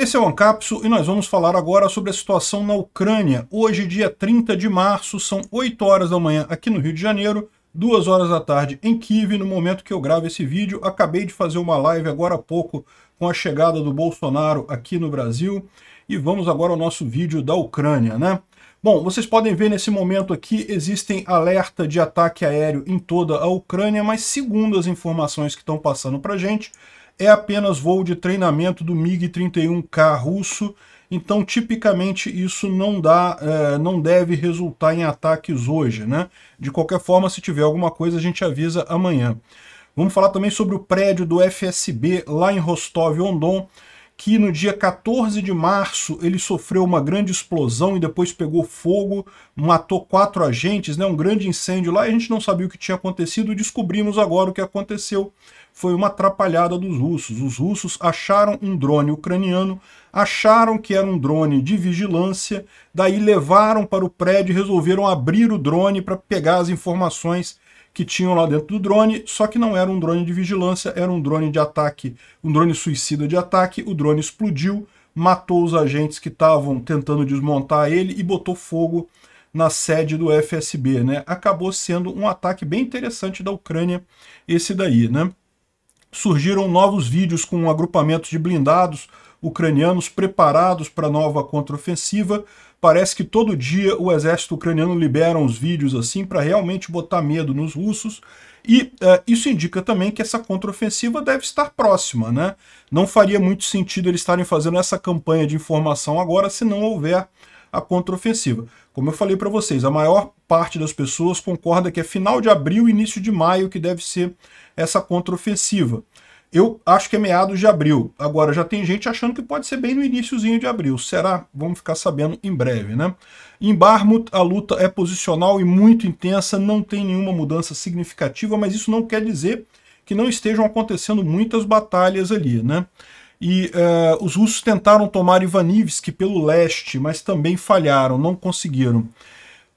Esse é o Ancapso e nós vamos falar agora sobre a situação na Ucrânia. Hoje, dia 30 de março, são 8 horas da manhã aqui no Rio de Janeiro, 2 horas da tarde em Kiev, no momento que eu gravo esse vídeo. Acabei de fazer uma live agora há pouco com a chegada do Bolsonaro aqui no Brasil. E vamos agora ao nosso vídeo da Ucrânia, né? Bom, vocês podem ver nesse momento aqui, existem alerta de ataque aéreo em toda a Ucrânia, mas segundo as informações que estão passando pra gente, é apenas voo de treinamento do MiG-31K russo, então tipicamente isso não, dá, é, não deve resultar em ataques hoje. Né? De qualquer forma, se tiver alguma coisa, a gente avisa amanhã. Vamos falar também sobre o prédio do FSB lá em Rostov-on-Don, que no dia 14 de março ele sofreu uma grande explosão e depois pegou fogo, matou quatro agentes, né, um grande incêndio lá, e a gente não sabia o que tinha acontecido, descobrimos agora o que aconteceu foi uma atrapalhada dos russos. Os russos acharam um drone ucraniano, acharam que era um drone de vigilância, daí levaram para o prédio e resolveram abrir o drone para pegar as informações que tinham lá dentro do drone, só que não era um drone de vigilância, era um drone de ataque, um drone suicida de ataque, o drone explodiu, matou os agentes que estavam tentando desmontar ele e botou fogo na sede do FSB, né? Acabou sendo um ataque bem interessante da Ucrânia esse daí, né? surgiram novos vídeos com um agrupamentos de blindados ucranianos preparados para a nova contraofensiva. Parece que todo dia o exército ucraniano libera uns vídeos assim para realmente botar medo nos russos. E uh, isso indica também que essa contraofensiva deve estar próxima, né? Não faria muito sentido eles estarem fazendo essa campanha de informação agora se não houver a contraofensiva. Como eu falei para vocês, a maior parte das pessoas concorda que é final de abril, início de maio que deve ser essa contraofensiva. Eu acho que é meados de abril. Agora, já tem gente achando que pode ser bem no iníciozinho de abril. Será? Vamos ficar sabendo em breve, né? Em Barmut, a luta é posicional e muito intensa, não tem nenhuma mudança significativa, mas isso não quer dizer que não estejam acontecendo muitas batalhas ali, né? E uh, os russos tentaram tomar Ivanivsk pelo leste, mas também falharam, não conseguiram.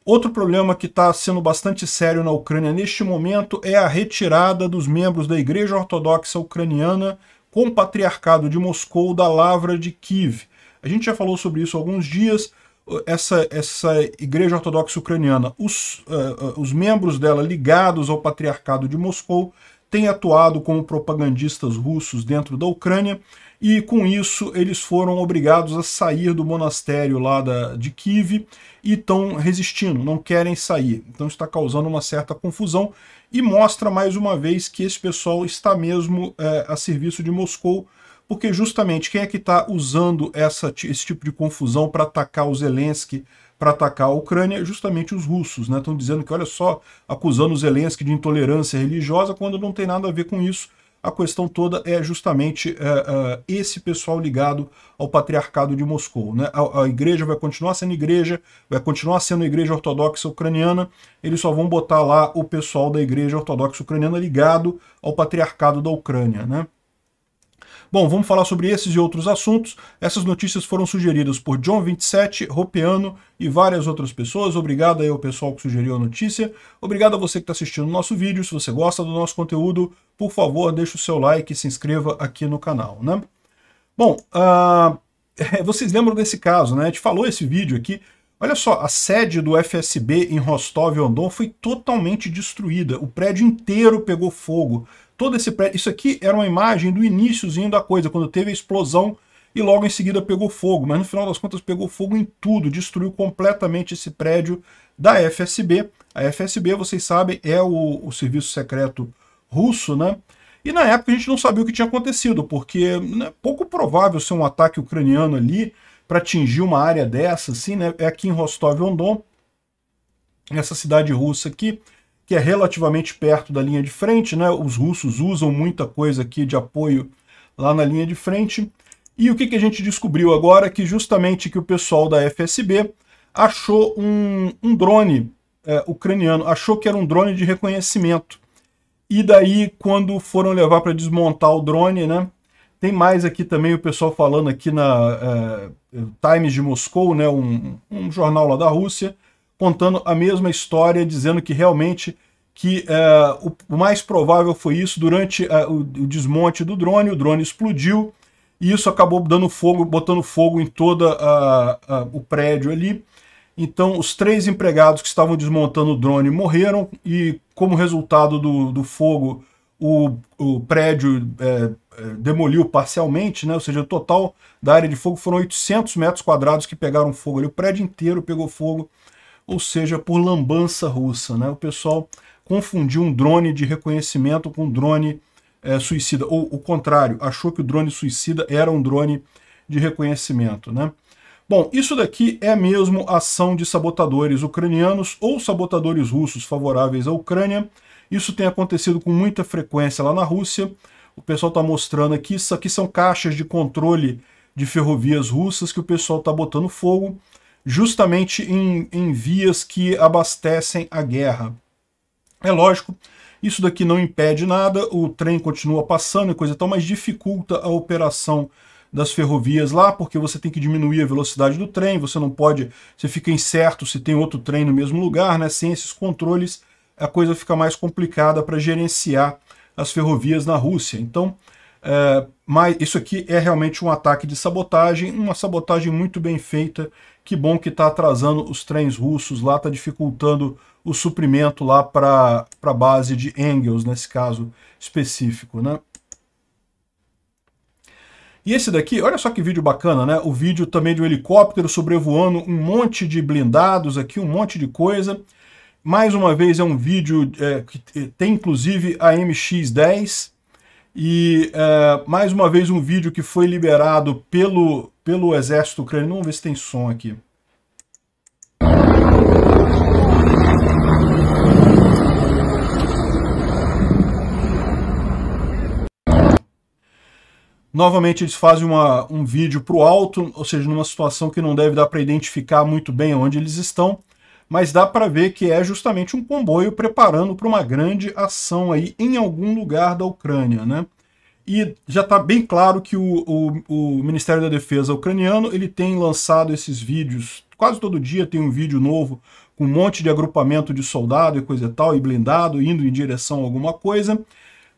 Outro problema que está sendo bastante sério na Ucrânia neste momento é a retirada dos membros da Igreja Ortodoxa Ucraniana com o Patriarcado de Moscou da Lavra de Kiev. A gente já falou sobre isso há alguns dias. Essa, essa Igreja Ortodoxa Ucraniana, os, uh, os membros dela ligados ao Patriarcado de Moscou, têm atuado como propagandistas russos dentro da Ucrânia e com isso eles foram obrigados a sair do monastério lá da, de Kiev e estão resistindo, não querem sair. Então está causando uma certa confusão e mostra mais uma vez que esse pessoal está mesmo é, a serviço de Moscou, porque justamente quem é que está usando essa, esse tipo de confusão para atacar o Zelensky, para atacar a Ucrânia, justamente os russos. Estão né? dizendo que, olha só, acusando o Zelensky de intolerância religiosa, quando não tem nada a ver com isso a questão toda é justamente é, é, esse pessoal ligado ao patriarcado de Moscou. Né? A, a, igreja vai continuar sendo igreja, vai continuar sendo a igreja ortodoxa ucraniana, eles só vão botar lá o pessoal da igreja ortodoxa ucraniana ligado ao patriarcado da Ucrânia. Né? Bom, vamos falar sobre esses e outros assuntos. Essas notícias foram sugeridas por John27, Ropeano e várias outras pessoas. Obrigado aí ao pessoal que sugeriu a notícia. Obrigado a você que está assistindo o nosso vídeo. Se você gosta do nosso conteúdo, por favor, deixe o seu like e se inscreva aqui no canal, né? Bom, uh, vocês lembram desse caso, né? A gente falou esse vídeo aqui. Olha só, a sede do FSB em Rostov-on-Don foi totalmente destruída. O prédio inteiro pegou fogo todo esse prédio. Isso aqui era uma imagem do iníciozinho da coisa, quando teve a explosão e logo em seguida pegou fogo, mas no final das contas pegou fogo em tudo, destruiu completamente esse prédio da FSB. A FSB, vocês sabem, é o, o serviço secreto russo, né? E na época a gente não sabia o que tinha acontecido, porque é né, pouco provável ser um ataque ucraniano ali para atingir uma área dessa, assim, né? É aqui em Rostov-on-Don, essa cidade russa aqui, que é relativamente perto da linha de frente, né? Os russos usam muita coisa aqui de apoio lá na linha de frente. E o que, que a gente descobriu agora? Que justamente que o pessoal da FSB achou um, um drone é, ucraniano, achou que era um drone de reconhecimento. E daí, quando foram levar para desmontar o drone, né? Tem mais aqui também o pessoal falando aqui na é, Times de Moscou, né? Um, um jornal lá da Rússia, contando a mesma história, dizendo que realmente que é, o, mais provável foi isso durante é, o, o, desmonte do drone, o drone explodiu e isso acabou dando fogo, botando fogo em todo o prédio ali. Então os três empregados que estavam desmontando o drone morreram e como resultado do, do fogo o, o prédio é, demoliu parcialmente, né? ou seja, o total da área de fogo foram 800 metros quadrados que pegaram fogo ali, o prédio inteiro pegou fogo ou seja, por lambança russa. Né? O pessoal confundiu um drone de reconhecimento com um drone é, suicida, ou o contrário, achou que o drone suicida era um drone de reconhecimento. Né? Bom, isso daqui é mesmo ação de sabotadores ucranianos ou sabotadores russos favoráveis à Ucrânia. Isso tem acontecido com muita frequência lá na Rússia. O pessoal está mostrando aqui, isso aqui são caixas de controle de ferrovias russas que o pessoal está botando fogo justamente em, em vias que abastecem a guerra. É lógico, isso daqui não impede nada, o trem continua passando e coisa tal, mas dificulta a operação das ferrovias lá, porque você tem que diminuir a velocidade do trem, você não pode, você fica incerto se tem outro trem no mesmo lugar, né? Sem esses controles, a coisa fica mais complicada para gerenciar as ferrovias na Rússia. Então, é, mas isso aqui é realmente um ataque de sabotagem, uma sabotagem muito bem feita. Que bom que está atrasando os trens russos lá, está dificultando o suprimento lá para a base de Engels, nesse caso específico. Né? E esse daqui, olha só que vídeo bacana, né? O vídeo também de um helicóptero sobrevoando um monte de blindados aqui, um monte de coisa. Mais uma vez é um vídeo é, que tem inclusive a MX-10, e uh, mais uma vez um vídeo que foi liberado pelo, pelo exército ucraniano. Vamos ver se tem som aqui. Novamente eles fazem uma, um vídeo para o alto, ou seja, numa situação que não deve dar para identificar muito bem onde eles estão mas dá para ver que é justamente um comboio preparando para uma grande ação aí em algum lugar da Ucrânia, né? E já está bem claro que o, o, o, Ministério da Defesa ucraniano ele tem lançado esses vídeos, quase todo dia tem um vídeo novo com um monte de agrupamento de soldado e coisa e tal, e blindado, indo em direção a alguma coisa.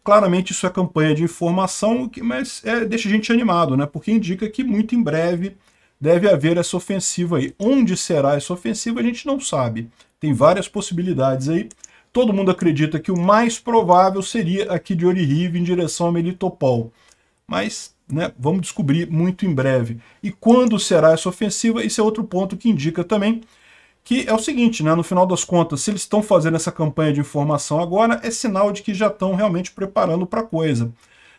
Claramente isso é campanha de informação, mas é, deixa a gente animado, né? Porque indica que muito em breve deve haver essa ofensiva aí. Onde será essa ofensiva a gente não sabe. Tem várias possibilidades aí. Todo mundo acredita que o mais provável seria aqui de Orihiv em direção a Melitopol. Mas né, vamos descobrir muito em breve. E quando será essa ofensiva? Esse é outro ponto que indica também que é o seguinte, né, no final das contas, se eles estão fazendo essa campanha de informação agora, é sinal de que já estão realmente preparando para a coisa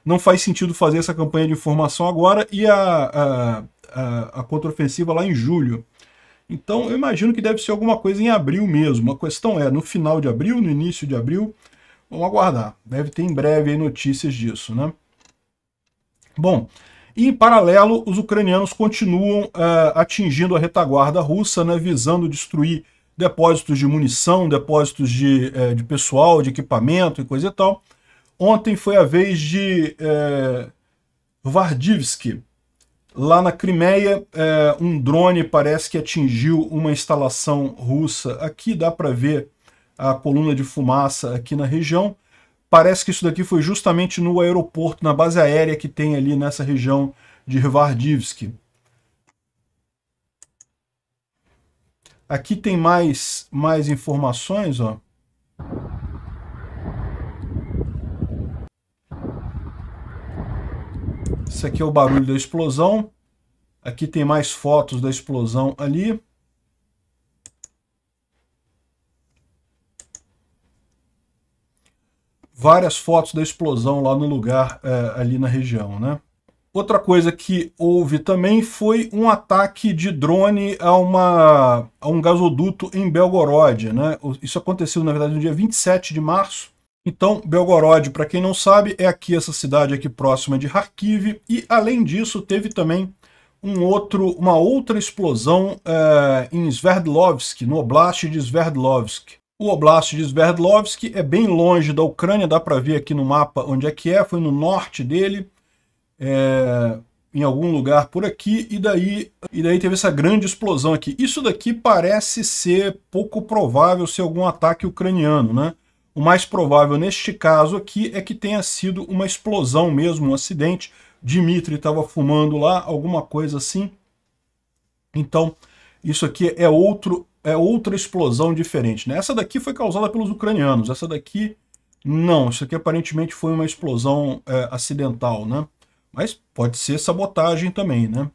não faz sentido fazer essa campanha de informação agora e a, a, a, a contraofensiva lá em julho. Então eu imagino que deve ser alguma coisa em abril mesmo. A questão é, no final de abril, no início de abril, vamos aguardar. Deve ter em breve notícias disso, né? Bom, e em paralelo, os ucranianos continuam uh, atingindo a retaguarda russa, né, visando destruir depósitos de munição, depósitos de, uh, de pessoal, de equipamento e coisa e tal. Ontem foi a vez de é, Vardivsky. Lá na Crimeia, é, um drone parece que atingiu uma instalação russa. Aqui dá para ver a coluna de fumaça aqui na região. Parece que isso daqui foi justamente no aeroporto, na base aérea que tem ali nessa região de Vardivsk. Aqui tem mais, mais informações, ó. Esse aqui é o barulho da explosão. Aqui tem mais fotos da explosão ali. Várias fotos da explosão lá no lugar, é, ali na região, né? Outra coisa que houve também foi um ataque de drone a, uma, a um gasoduto em Belgorod, né? Isso aconteceu, na verdade, no dia 27 de março então, Belgorod, para quem não sabe, é aqui essa cidade aqui próxima de Kharkiv, e além disso teve também um outro, uma outra explosão é, em Sverdlovsk, no Oblast de Sverdlovsk. O Oblast de Sverdlovsk é bem longe da Ucrânia, dá para ver aqui no mapa onde é que é, foi no norte dele, é, em algum lugar por aqui, e daí, e daí teve essa grande explosão aqui. Isso daqui parece ser pouco provável ser algum ataque ucraniano, né? O mais provável neste caso aqui é que tenha sido uma explosão mesmo, um acidente. Dimitri estava fumando lá, alguma coisa assim. Então, isso aqui é, outro, é outra explosão diferente. Né? Essa daqui foi causada pelos ucranianos, essa daqui não. Isso aqui aparentemente foi uma explosão é, acidental, né? Mas pode ser sabotagem também, né?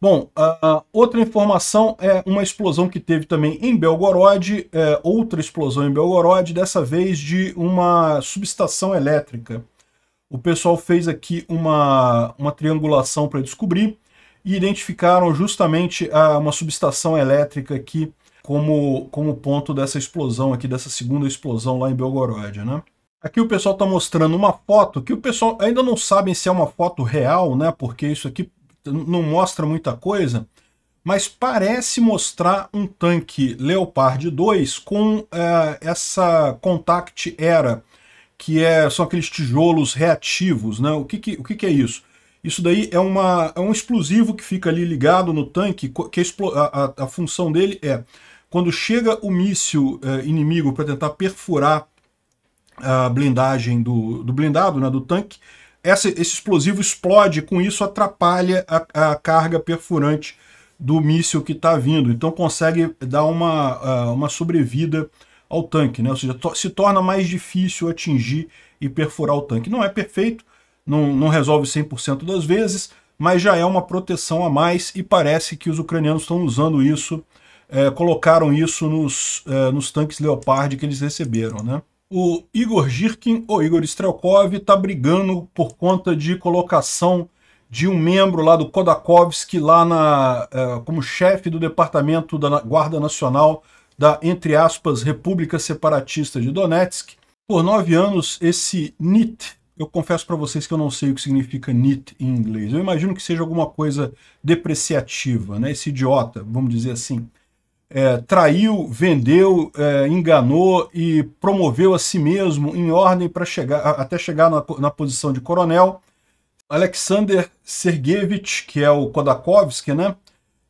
Bom, uh, outra informação é uma explosão que teve também em Belgorod, é, outra explosão em Belgorod, dessa vez de uma subestação elétrica. O pessoal fez aqui uma, uma triangulação para descobrir e identificaram justamente uma subestação elétrica aqui como, como ponto dessa explosão aqui, dessa segunda explosão lá em Belgorod, né? Aqui o pessoal está mostrando uma foto que o pessoal ainda não sabe se é uma foto real, né? Porque isso aqui não mostra muita coisa, mas parece mostrar um tanque Leopard 2 com é, essa Contact Era, que é, são aqueles tijolos reativos. Né? O, que, que o que, que, é isso? Isso daí é, uma, é um explosivo que fica ali ligado no tanque, que a, a, a função dele é, quando chega o míssil é, inimigo para tentar perfurar a blindagem do, do blindado, né, do tanque, essa, esse explosivo explode, com isso atrapalha a, a carga perfurante do míssil que está vindo. Então consegue dar uma, uma sobrevida ao tanque, né? ou seja, to se torna mais difícil atingir e perfurar o tanque. Não é perfeito, não, não resolve 100% das vezes, mas já é uma proteção a mais e parece que os ucranianos estão usando isso, é, colocaram isso nos, é, nos tanques Leopard que eles receberam. Né? o Igor Girkin, ou Igor Strelkov, está brigando por conta de colocação de um membro lá do Kodakovsky, lá na, eh, como chefe do departamento da Guarda Nacional da, entre aspas, República Separatista de Donetsk. Por nove anos, esse NIT, eu confesso para vocês que eu não sei o que significa NIT em inglês. Eu imagino que seja alguma coisa depreciativa, né? Esse idiota, vamos dizer assim é, traiu, vendeu, é, enganou e promoveu a si mesmo em ordem para chegar até chegar na, na, posição de coronel. Alexander Sergeyevich, que é o Kodakovsky, né,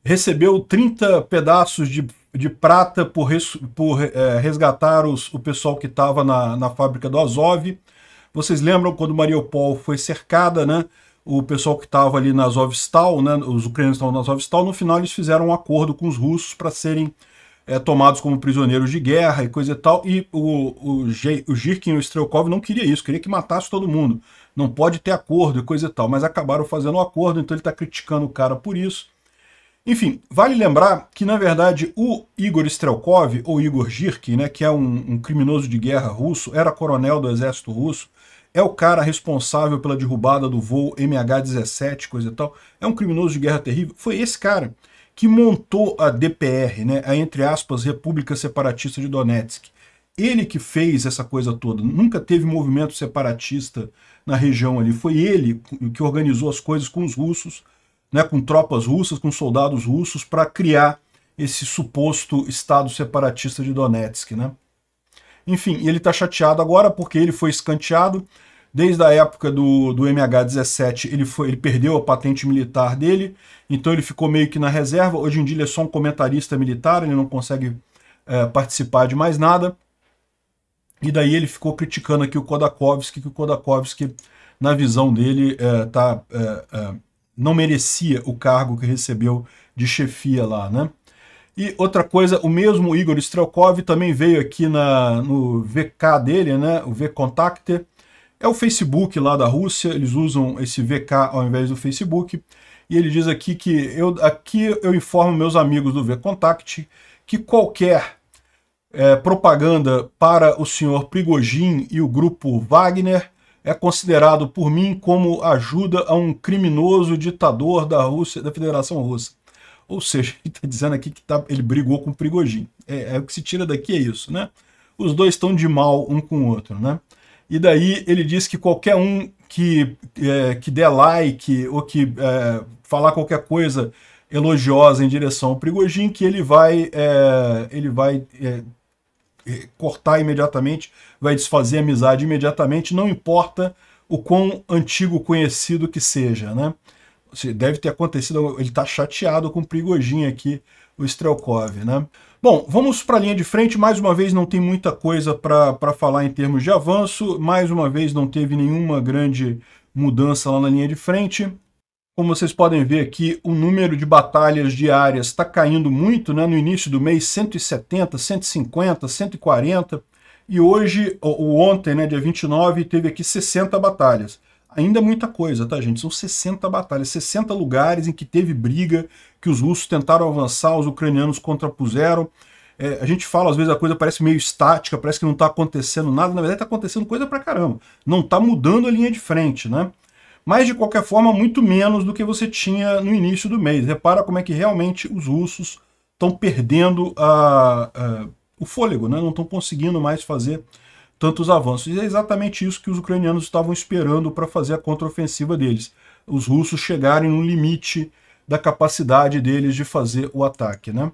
recebeu 30 pedaços de, de prata por, res, por é, resgatar os, o pessoal que estava na, na fábrica do Azov. Vocês lembram quando Mariupol foi cercada, né? o pessoal que estava ali nas Azovstal, né, os ucranianos estavam nas Azovstal, no final eles fizeram um acordo com os russos para serem é, tomados como prisioneiros de guerra e coisa e tal, e o, o, o Girkin e o Strelkov não queria isso, queria que matasse todo mundo, não pode ter acordo e coisa e tal, mas acabaram fazendo um acordo, então ele está criticando o cara por isso. Enfim, vale lembrar que, na verdade, o Igor Strelkov, ou Igor Girkin, né, que é um, um criminoso de guerra russo, era coronel do exército russo, é o cara responsável pela derrubada do voo MH17, coisa e tal, é um criminoso de guerra terrível. Foi esse cara que montou a DPR, né, a entre aspas República Separatista de Donetsk. Ele que fez essa coisa toda. Nunca teve movimento separatista na região ali. Foi ele que organizou as coisas com os russos, né, com tropas russas, com soldados russos, para criar esse suposto Estado separatista de Donetsk. Né? Enfim, ele está chateado agora porque ele foi escanteado Desde a época do, do MH17, ele, ele perdeu a patente militar dele, então ele ficou meio que na reserva. Hoje em dia ele é só um comentarista militar, ele não consegue é, participar de mais nada. E daí ele ficou criticando aqui o Kodakovsky, que o Kodakovsky, na visão dele, é, tá, é, não merecia o cargo que recebeu de chefia lá, né? E outra coisa, o mesmo Igor Strelkov também veio aqui na, no VK dele, né? O V-Contacter, é o Facebook lá da Rússia, eles usam esse VK ao invés do Facebook. E ele diz aqui que eu, aqui eu informo meus amigos do VContact que qualquer é, propaganda para o senhor Prigogine e o grupo Wagner é considerado por mim como ajuda a um criminoso ditador da Rússia, da Federação Russa. Ou seja, ele está dizendo aqui que tá, ele brigou com o Prigogine. É, é, o que se tira daqui é isso, né? Os dois estão de mal um com o outro, né? E daí ele diz que qualquer um que, é, que der like ou que é, falar qualquer coisa elogiosa em direção ao Prigojin, que ele vai, é, ele vai é, é, cortar imediatamente, vai desfazer a amizade imediatamente, não importa o quão antigo conhecido que seja, né? Deve ter acontecido, ele está chateado com o Prigojin aqui, o Strelkov, né? Bom, vamos para a linha de frente. Mais uma vez, não tem muita coisa para falar em termos de avanço. Mais uma vez, não teve nenhuma grande mudança lá na linha de frente. Como vocês podem ver aqui, o número de batalhas diárias está caindo muito, né? No início do mês, 170, 150, 140. E hoje, ou ontem, né, dia 29, teve aqui 60 batalhas. Ainda é muita coisa, tá, gente? São 60 batalhas, 60 lugares em que teve briga, que os russos tentaram avançar, os ucranianos contrapuseram. É, a gente fala, às vezes, a coisa parece meio estática, parece que não está acontecendo nada. Na verdade, está acontecendo coisa pra caramba. Não está mudando a linha de frente, né? Mas, de qualquer forma, muito menos do que você tinha no início do mês. Repara como é que realmente os russos estão perdendo a, a, o fôlego, né? Não estão conseguindo mais fazer tantos avanços. E é exatamente isso que os ucranianos estavam esperando para fazer a contraofensiva deles. Os russos chegarem no limite da capacidade deles de fazer o ataque. Né?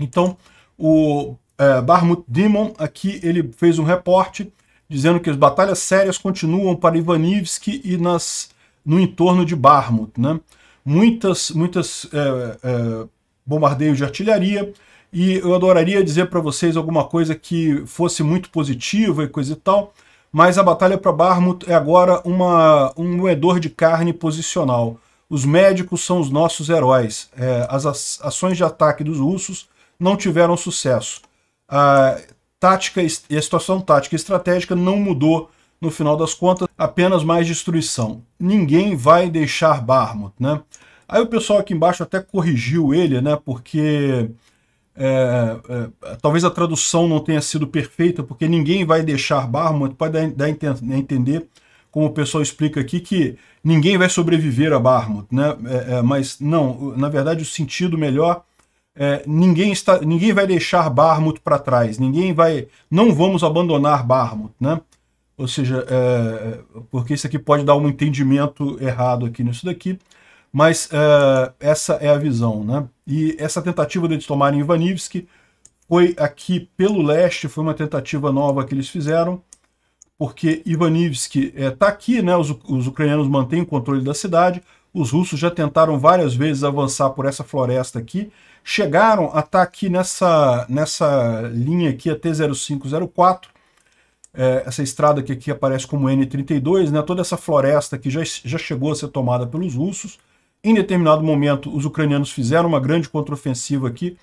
Então, o é, Barmut Dimon aqui ele fez um reporte dizendo que as batalhas sérias continuam para Ivanivski e nas, no entorno de Barmut. Né? Muitas, muitas é, é, bombardeios de artilharia, e eu adoraria dizer para vocês alguma coisa que fosse muito positiva e coisa e tal, mas a batalha para Barmut é agora uma, um moedor de carne posicional. Os médicos são os nossos heróis. É, as ações de ataque dos russos não tiveram sucesso. A, tática, e a situação tática e estratégica não mudou no final das contas, apenas mais destruição. Ninguém vai deixar Barmut, né? Aí o pessoal aqui embaixo até corrigiu ele, né? Porque é, é, talvez a tradução não tenha sido perfeita, porque ninguém vai deixar Barman, pode dar, a entender, como o pessoal explica aqui, que ninguém vai sobreviver a Barmut, né? É, é, mas não, na verdade o sentido melhor é, ninguém, está, ninguém vai deixar Barmut para trás, ninguém vai, não vamos abandonar Barmut, né? Ou seja, é, é, porque isso aqui pode dar um entendimento errado aqui nisso daqui. Mas uh, essa é a visão, né? E essa tentativa deles tomarem Ivanivski foi aqui pelo leste, foi uma tentativa nova que eles fizeram, porque Ivanivski está eh, é, aqui, né? Os, os ucranianos mantêm o controle da cidade, os russos já tentaram várias vezes avançar por essa floresta aqui, chegaram a estar tá aqui nessa, nessa linha aqui, a T0504, é, eh, essa estrada que aqui aparece como N32, né, toda essa floresta que já, já chegou a ser tomada pelos russos, em determinado momento, os ucranianos fizeram uma grande contraofensiva aqui.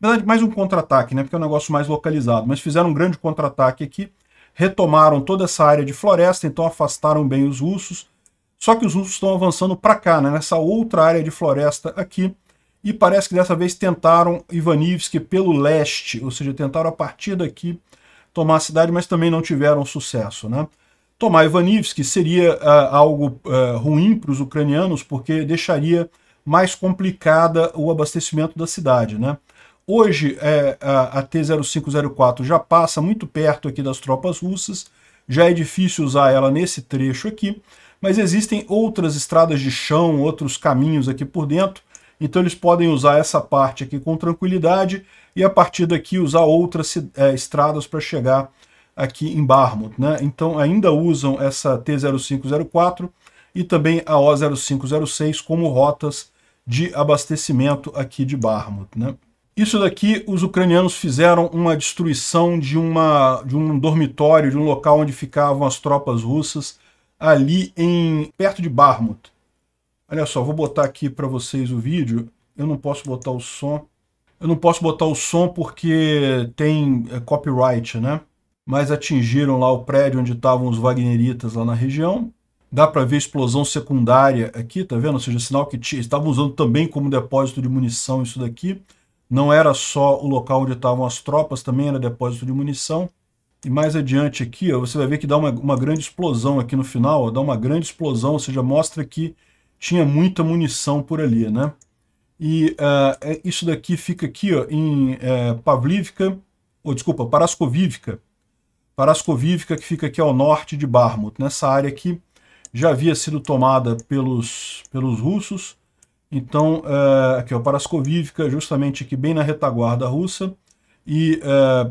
Na verdade, mais um contra-ataque, né? Porque é um negócio mais localizado. Mas fizeram um grande contra-ataque aqui. Retomaram toda essa área de floresta, então afastaram bem os russos. Só que os russos estão avançando para cá, né? nessa outra área de floresta aqui. E parece que dessa vez tentaram Ivanivsk pelo leste, ou seja, tentaram a partir daqui tomar a cidade, mas também não tiveram sucesso. Né? Tomar Ivanivski seria ah, algo ah, ruim para os ucranianos, porque deixaria mais complicada o abastecimento da cidade. Né? Hoje, é, a, a T-0504 já passa muito perto aqui das tropas russas, já é difícil usar ela nesse trecho aqui, mas existem outras estradas de chão, outros caminhos aqui por dentro, então eles podem usar essa parte aqui com tranquilidade e a partir daqui usar outras é, estradas para chegar aqui em Barmouth. Né? Então ainda usam essa T0504 e também a O0506 como rotas de abastecimento aqui de Barmouth. Né? Isso daqui, os ucranianos fizeram uma destruição de, uma, de um dormitório, de um local onde ficavam as tropas russas, ali em perto de Barmouth. Olha só, vou botar aqui para vocês o vídeo. Eu não posso botar o som. Eu não posso botar o som porque tem é, copyright, né? mas atingiram lá o prédio onde estavam os wagneritas lá na região. Dá para ver explosão secundária aqui, tá vendo? Ou seja, sinal que estavam usando também como depósito de munição isso daqui. Não era só o local onde estavam as tropas, também era depósito de munição. E mais adiante aqui, ó, você vai ver que dá uma, uma grande explosão aqui no final, ó, dá uma grande explosão, ou seja, mostra que tinha muita munição por ali, né? E uh, isso daqui fica aqui ó, em uh, Pavlivka, ou desculpa, Parascovívica, Parascovívica, que fica aqui ao norte de Barmut. Nessa área aqui já havia sido tomada pelos, pelos russos. Então, é, aqui ó, Parascovívica, justamente aqui bem na retaguarda russa, e é,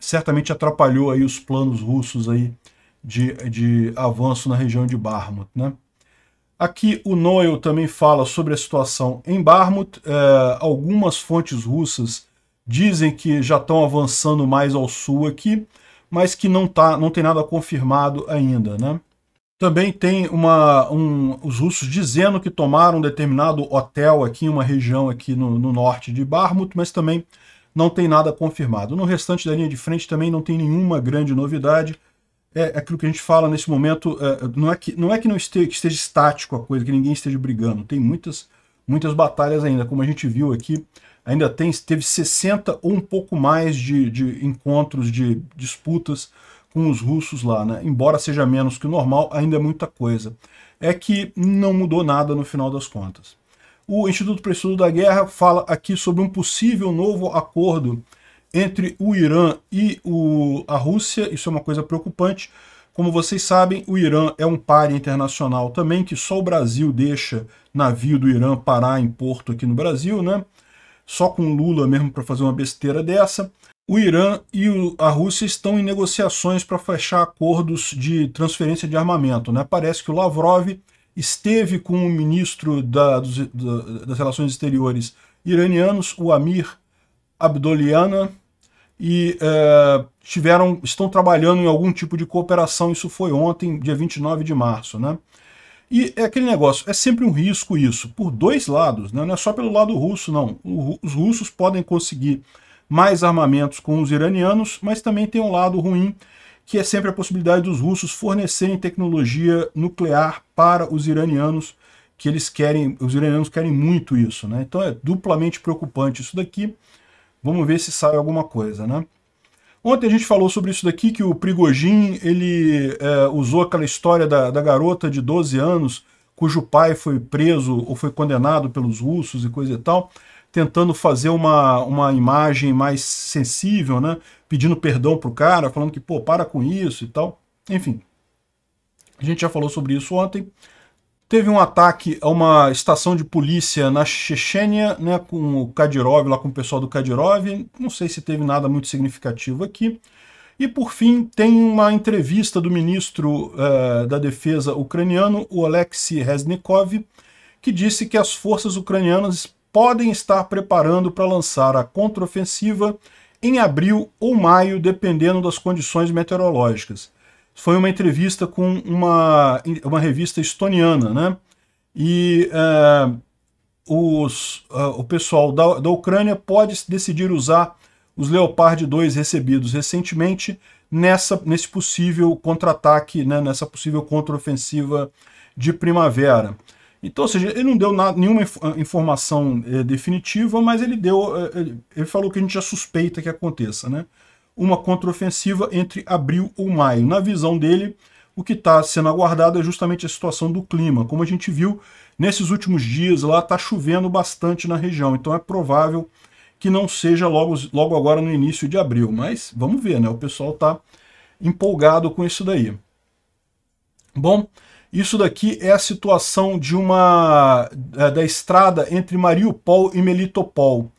certamente atrapalhou aí os planos russos aí de, de avanço na região de Barmut, né? Aqui o Noel também fala sobre a situação em Barmut. É, eh, algumas fontes russas dizem que já estão avançando mais ao sul aqui, mas que não, tá, não tem nada confirmado ainda. Né? Também tem uma, um, os russos dizendo que tomaram um determinado hotel aqui, em uma região aqui no, no norte de Barmut, mas também não tem nada confirmado. No restante da linha de frente também não tem nenhuma grande novidade. É, é aquilo que a gente fala nesse momento, é, não, é que, não é que não esteja, que esteja estático a coisa, que ninguém esteja brigando. Tem muitas, muitas batalhas ainda, como a gente viu aqui ainda tem, teve 60 ou um pouco mais de, de encontros, de disputas com os russos lá, né? Embora seja menos que o normal, ainda é muita coisa. É que não mudou nada no final das contas. O Instituto para Estudo da Guerra fala aqui sobre um possível novo acordo entre o Irã e o, a Rússia, isso é uma coisa preocupante. Como vocês sabem, o Irã é um par internacional também, que só o Brasil deixa navio do Irã parar em porto aqui no Brasil, né? só com Lula mesmo para fazer uma besteira dessa. O Irã e a Rússia estão em negociações para fechar acordos de transferência de armamento. Né? Parece que o Lavrov esteve com o ministro da, dos, da, das Relações Exteriores iranianos, o Amir Abdoliana, e é, tiveram, estão trabalhando em algum tipo de cooperação. Isso foi ontem, dia 29 de março. Né? E é aquele negócio, é sempre um risco isso, por dois lados, né? não é só pelo lado russo, não. Os russos podem conseguir mais armamentos com os iranianos, mas também tem um lado ruim, que é sempre a possibilidade dos russos fornecerem tecnologia nuclear para os iranianos, que eles querem, os iranianos querem muito isso, né? Então é duplamente preocupante isso daqui. Vamos ver se sai alguma coisa, né? Ontem a gente falou sobre isso daqui, que o Prigojin ele é, usou aquela história da, da garota de 12 anos, cujo pai foi preso ou foi condenado pelos russos e coisa e tal, tentando fazer uma, uma imagem mais sensível, né? pedindo perdão pro cara, falando que, pô, para com isso e tal. Enfim, a gente já falou sobre isso ontem. Teve um ataque a uma estação de polícia na Chechênia, né, com o Kadyrov, lá com o pessoal do Kadyrov. Não sei se teve nada muito significativo aqui. E, por fim, tem uma entrevista do ministro uh, da Defesa ucraniano, o Alexei Reznikov, que disse que as forças ucranianas podem estar preparando para lançar a contraofensiva em abril ou maio, dependendo das condições meteorológicas foi uma entrevista com uma, uma revista estoniana, né? E é, os, é, o pessoal da, da Ucrânia pode decidir usar os Leopard 2 recebidos recentemente nessa, nesse possível contra-ataque, né, nessa possível contra ofensiva de primavera. Então, ou seja, ele não deu nada, nenhuma inf ah, informação eh, definitiva, mas ele deu. Eh, ele falou que a gente já suspeita que aconteça, né? uma contraofensiva entre abril ou maio. Na visão dele, o que está sendo aguardado é justamente a situação do clima. Como a gente viu, nesses últimos dias lá está chovendo bastante na região, então é provável que não seja logo, logo agora no início de abril. Mas vamos ver, né? O pessoal está empolgado com isso daí. Bom, isso daqui é a situação de uma é, da estrada entre Mariupol e Melitopol.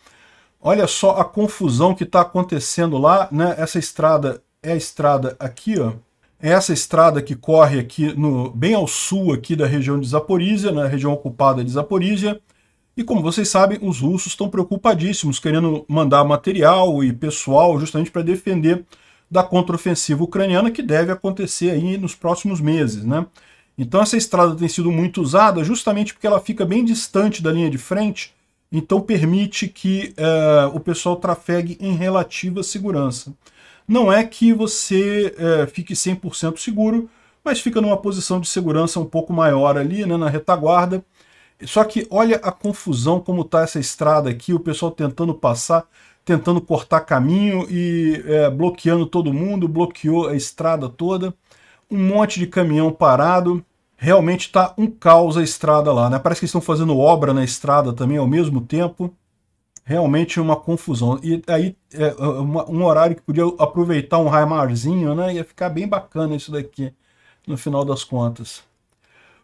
Olha só a confusão que está acontecendo lá, né? Essa estrada é a estrada aqui, ó. É essa estrada que corre aqui no bem ao sul aqui da região de Zaporizhia, na né? região ocupada de Zaporizhia. E como vocês sabem, os russos estão preocupadíssimos, querendo mandar material e pessoal justamente para defender da contraofensiva ucraniana que deve acontecer aí nos próximos meses, né? Então essa estrada tem sido muito usada justamente porque ela fica bem distante da linha de frente então permite que é, o pessoal trafegue em relativa segurança. Não é que você uh, fique 100% seguro, mas fica numa posição de segurança um pouco maior ali, né, na retaguarda. Só que olha a confusão como está essa estrada aqui, o pessoal tentando passar, tentando cortar caminho e é, bloqueando todo mundo, bloqueou a estrada toda. Um monte de caminhão parado, Realmente está um caos a estrada lá, né? Parece que estão fazendo obra na estrada também ao mesmo tempo. Realmente é uma confusão. E aí, é, é, uma, um horário que podia aproveitar um raimarzinho, né? Ia ficar bem bacana isso daqui, no final das contas.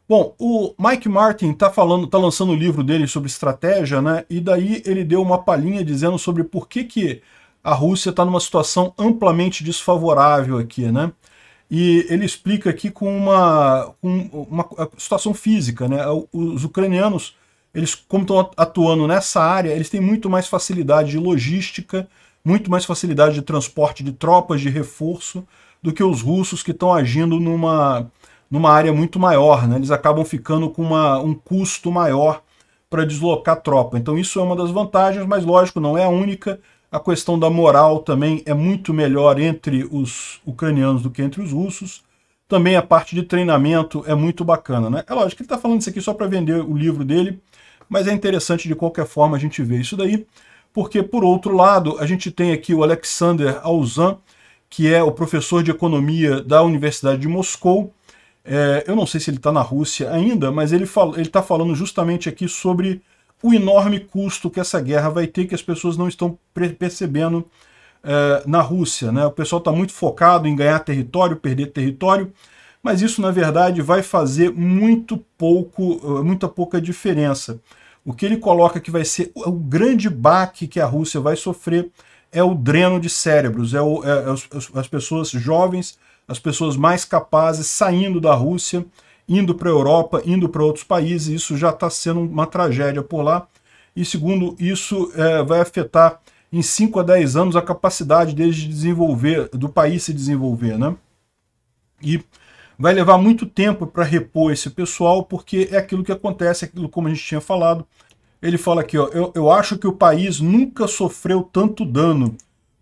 Bom, o Mike Martin está falando, tá lançando o livro dele sobre estratégia, né? E daí ele deu uma palhinha dizendo sobre por que, que a Rússia está numa situação amplamente desfavorável aqui, né? e ele explica aqui com uma, com uma situação física. Né? Os ucranianos, eles, como estão atuando nessa área, eles têm muito mais facilidade de logística, muito mais facilidade de transporte de tropas, de reforço, do que os russos que estão agindo numa, numa área muito maior. Né? Eles acabam ficando com uma, um custo maior para deslocar tropa. Então isso é uma das vantagens, mas lógico, não é a única. A questão da moral também é muito melhor entre os ucranianos do que entre os russos. Também a parte de treinamento é muito bacana, né? É lógico que ele está falando isso aqui só para vender o livro dele, mas é interessante de qualquer forma a gente ver isso daí, porque, por outro lado, a gente tem aqui o Alexander Alzan, que é o professor de economia da Universidade de Moscou. É, eu não sei se ele está na Rússia ainda, mas ele fal está falando justamente aqui sobre o enorme custo que essa guerra vai ter, que as pessoas não estão percebendo eh, na Rússia. Né? O pessoal está muito focado em ganhar território, perder território, mas isso, na verdade, vai fazer muito pouco, eh, muita pouca diferença. O que ele coloca que vai ser o grande baque que a Rússia vai sofrer é o dreno de cérebros, é, o, é as, é as pessoas jovens, as pessoas mais capazes saindo da Rússia, indo para a Europa, indo para outros países, isso já está sendo uma tragédia por lá. E segundo, isso é, vai afetar em 5 a 10 anos a capacidade deles de desenvolver, do país se desenvolver, né? E vai levar muito tempo para repor esse pessoal, porque é aquilo que acontece, é aquilo como a gente tinha falado. Ele fala aqui, ó, eu, eu acho que o país nunca sofreu tanto dano,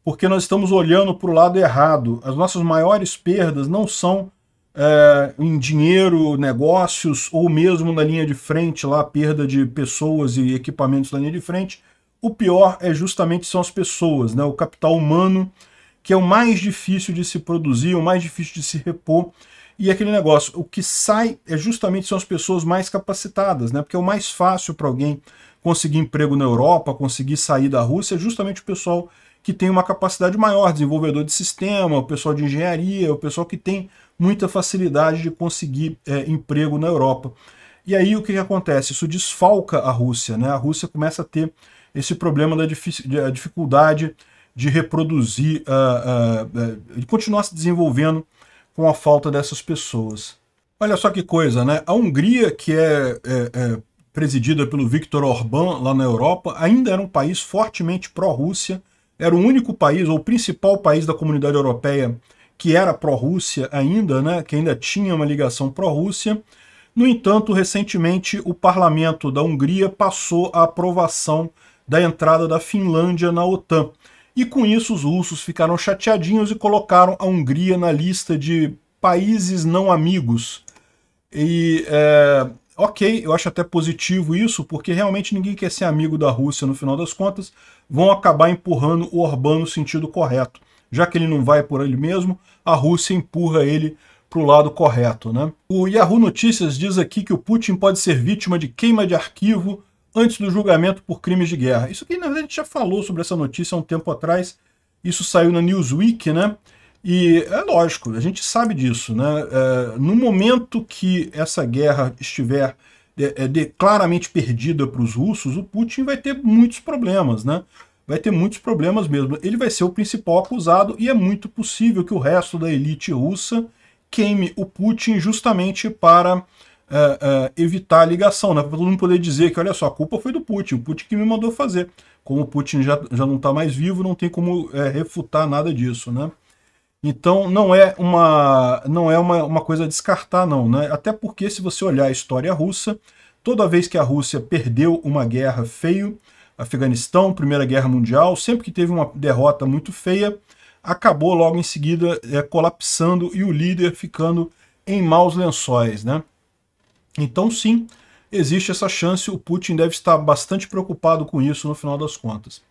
porque nós estamos olhando para o lado errado. As nossas maiores perdas não são é, em dinheiro, negócios, ou mesmo na linha de frente, lá, perda de pessoas e equipamentos na linha de frente, o pior é justamente são as pessoas, né? o capital humano, que é o mais difícil de se produzir, o mais difícil de se repor, e aquele negócio, o que sai é justamente são as pessoas mais capacitadas, né? porque é o mais fácil para alguém conseguir emprego na Europa, conseguir sair da Rússia, é justamente o pessoal que tem uma capacidade maior, desenvolvedor de sistema, o pessoal de engenharia, o pessoal que tem muita facilidade de conseguir é, emprego na Europa. E aí o que, que, acontece? Isso desfalca a Rússia, né? A Rússia começa a ter esse problema da dificuldade de reproduzir, uh, uh, uh, de continuar se desenvolvendo com a falta dessas pessoas. Olha só que coisa, né? A Hungria, que é, é, é presidida pelo Viktor Orbán lá na Europa, ainda era um país fortemente pró-Rússia, era o único país, ou o principal país da comunidade europeia que era pró-Rússia ainda, né, que ainda tinha uma ligação pró-Rússia. No entanto, recentemente o parlamento da Hungria passou a aprovação da entrada da Finlândia na OTAN. E com isso os russos ficaram chateadinhos e colocaram a Hungria na lista de países não amigos. E é, ok, eu acho até positivo isso, porque realmente ninguém quer ser amigo da Rússia no final das contas, vão acabar empurrando o Orbán no sentido correto já que ele não vai por ele mesmo, a Rússia empurra ele para o lado correto. Né? O Yahoo Notícias diz aqui que o Putin pode ser vítima de queima de arquivo antes do julgamento por crimes de guerra. Isso aqui, na verdade, a gente já falou sobre essa notícia há um tempo atrás. Isso saiu na Newsweek, né? E é lógico, a gente sabe disso, né? É, no momento que essa guerra estiver de, é, é, de, claramente perdida para os russos, o Putin vai ter muitos problemas, né? vai ter muitos problemas mesmo. Ele vai ser o principal acusado e é muito possível que o resto da elite russa queime o Putin justamente para uh, uh, evitar a ligação, né? para todo mundo poder dizer que, olha só, a culpa foi do Putin, o Putin que me mandou fazer. Como o Putin já, já não está mais vivo, não tem como eh, refutar nada disso. Né? Então não é, uma, não é uma, uma coisa a descartar, não. Né? Até porque se você olhar a história russa, toda vez que a Rússia perdeu uma guerra feio, Afeganistão, Primeira Guerra Mundial, sempre que teve uma derrota muito feia, acabou logo em seguida é, colapsando e o líder ficando em maus lençóis. Né? Então sim, existe essa chance, o Putin deve estar bastante preocupado com isso no final das contas.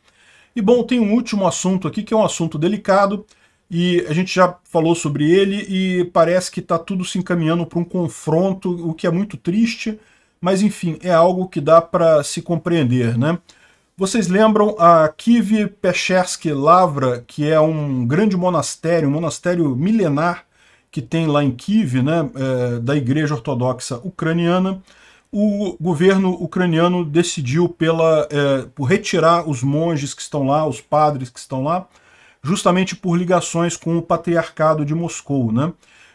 E bom, tem um último assunto aqui que é um assunto delicado, e a gente já falou sobre ele e parece que está tudo se encaminhando para um confronto, o que é muito triste, mas enfim, é algo que dá para se compreender, né? Vocês lembram a kiev Pechersk Lavra, que é um grande monastério, um monastério milenar que tem lá em Kiev, né, é, da Igreja Ortodoxa Ucraniana, o governo ucraniano decidiu pela, é, por retirar os monges que estão lá, os padres que estão lá, justamente por ligações com o patriarcado de Moscou. Né?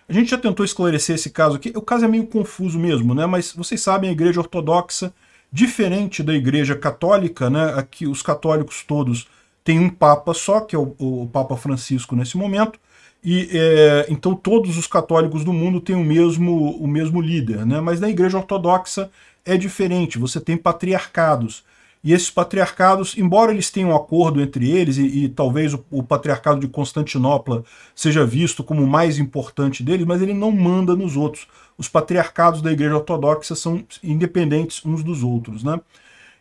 A gente já tentou esclarecer esse caso aqui, o caso é meio confuso mesmo, né? mas vocês sabem, a Igreja Ortodoxa diferente da Igreja Católica, né, aqui os católicos todos têm um Papa só, que é o, o Papa Francisco nesse momento, e é, então todos os católicos do mundo têm o mesmo, o mesmo líder, né? mas na Igreja Ortodoxa é diferente, você tem patriarcados, e esses patriarcados, embora eles tenham um acordo entre eles, e, e talvez o, o, patriarcado de Constantinopla seja visto como o mais importante deles, mas ele não manda nos outros. Os patriarcados da Igreja Ortodoxa são independentes uns dos outros. Né?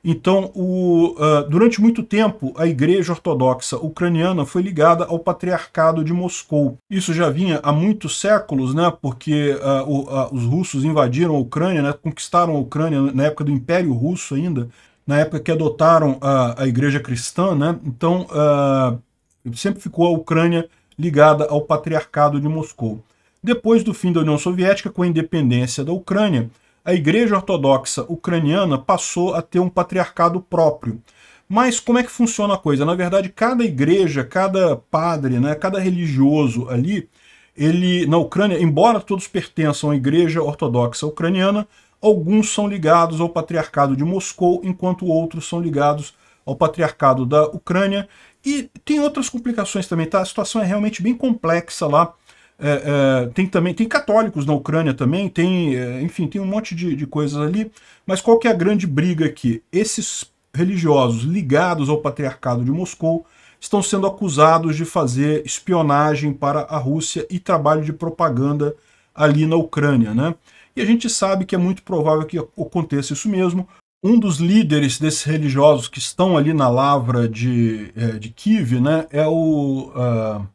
Então, o, uh, durante muito tempo, a Igreja Ortodoxa Ucraniana foi ligada ao Patriarcado de Moscou. Isso já vinha há muitos séculos, né, porque uh, o, uh, os russos invadiram a Ucrânia, né, conquistaram a Ucrânia na época do Império Russo ainda, na época que adotaram a, a igreja cristã, né? então uh, sempre ficou a Ucrânia ligada ao patriarcado de Moscou. Depois do fim da União Soviética, com a independência da Ucrânia, a Igreja Ortodoxa Ucraniana passou a ter um patriarcado próprio. Mas como é que funciona a coisa? Na verdade, cada igreja, cada padre, né, cada religioso ali, ele na Ucrânia, embora todos pertençam à Igreja Ortodoxa Ucraniana, alguns são ligados ao Patriarcado de Moscou, enquanto outros são ligados ao Patriarcado da Ucrânia. E tem outras complicações também, tá? A situação é realmente bem complexa lá. É, é, tem também tem católicos na Ucrânia também, tem, é, enfim, tem um monte de, de coisas ali. Mas qual que é a grande briga aqui? Esses religiosos ligados ao Patriarcado de Moscou estão sendo acusados de fazer espionagem para a Rússia e trabalho de propaganda ali na Ucrânia, né? E a gente sabe que é muito provável que aconteça isso mesmo. Um dos líderes desses religiosos que estão ali na lavra de, é, de Kiev né, é o... Uh,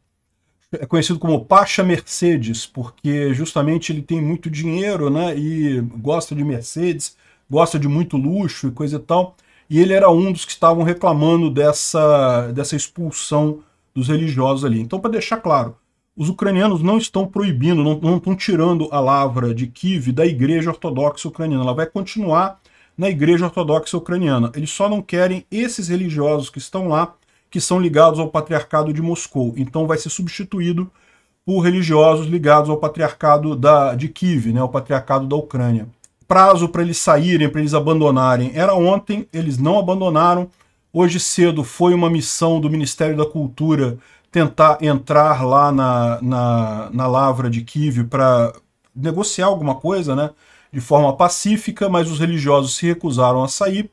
é conhecido como Pacha Mercedes, porque justamente ele tem muito dinheiro né, e gosta de Mercedes, gosta de muito luxo e coisa e tal. E ele era um dos que estavam reclamando dessa, dessa expulsão dos religiosos ali. Então, para deixar claro, os ucranianos não estão proibindo, não, não estão tirando a lavra de Kiev da Igreja Ortodoxa Ucraniana. Ela vai continuar na Igreja Ortodoxa Ucraniana. Eles só não querem esses religiosos que estão lá, que são ligados ao Patriarcado de Moscou. Então vai ser substituído por religiosos ligados ao Patriarcado da, de Kiev, né, ao Patriarcado da Ucrânia. Prazo para eles saírem, para eles abandonarem, era ontem, eles não abandonaram. Hoje cedo foi uma missão do Ministério da Cultura tentar entrar lá na, na, na lavra de Kiev para negociar alguma coisa, né? De forma pacífica, mas os religiosos se recusaram a sair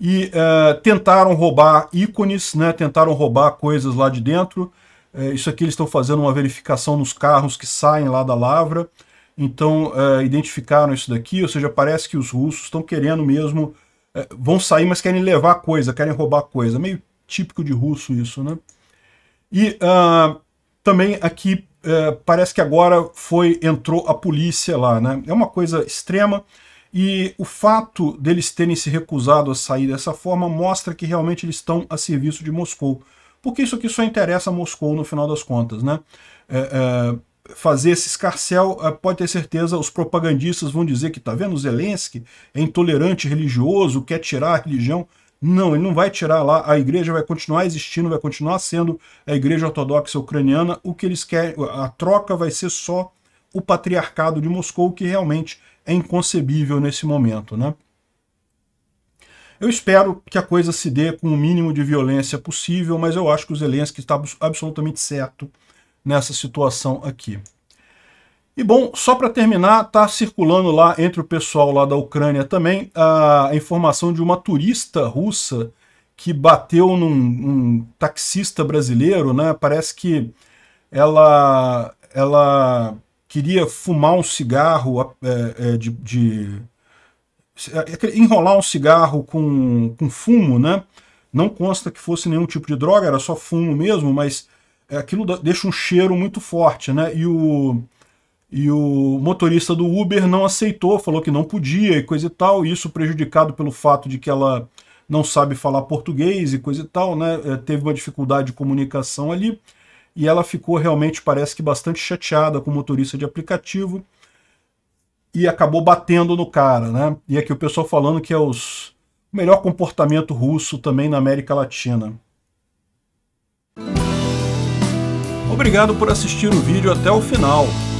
e uh, tentaram roubar ícones, né? Tentaram roubar coisas lá de dentro. Uh, isso aqui eles estão fazendo uma verificação nos carros que saem lá da lavra. Então, uh, identificaram isso daqui, ou seja, parece que os russos estão querendo mesmo... Eh, vão sair, mas querem levar coisa, querem roubar coisa. Meio típico de russo isso, né? E uh, também aqui uh, parece que agora foi entrou a polícia lá, né? É uma coisa extrema. E o fato deles terem se recusado a sair dessa forma mostra que realmente eles estão a serviço de Moscou. Porque isso aqui só interessa a Moscou no final das contas, né? É, é, fazer esse escarcel, é, pode ter certeza, os propagandistas vão dizer que, tá vendo, Zelensky é intolerante religioso, quer tirar a religião. Não, ele não vai tirar lá, a igreja vai continuar existindo, vai continuar sendo a igreja ortodoxa ucraniana, o que eles querem, a troca vai ser só o patriarcado de Moscou, que realmente é inconcebível nesse momento, né? Eu espero que a coisa se dê com o mínimo de violência possível, mas eu acho que o Zelensky está absolutamente certo nessa situação aqui. E bom, só para terminar, está circulando lá entre o pessoal lá da Ucrânia também a informação de uma turista russa que bateu num um taxista brasileiro, né? Parece que ela, ela queria fumar um cigarro é, é, de, de, enrolar um cigarro com, com fumo, né? Não consta que fosse nenhum tipo de droga, era só fumo mesmo, mas é, aquilo deixa um cheiro muito forte, né? E o e o motorista do Uber não aceitou, falou que não podia e coisa e tal, e isso prejudicado pelo fato de que ela não sabe falar português e coisa e tal, né? É, teve uma dificuldade de comunicação ali, e ela ficou realmente, parece que bastante chateada com o motorista de aplicativo, e acabou batendo no cara, né? E aqui o pessoal falando que é os melhor comportamento russo também na América Latina. Obrigado por assistir o vídeo até o final.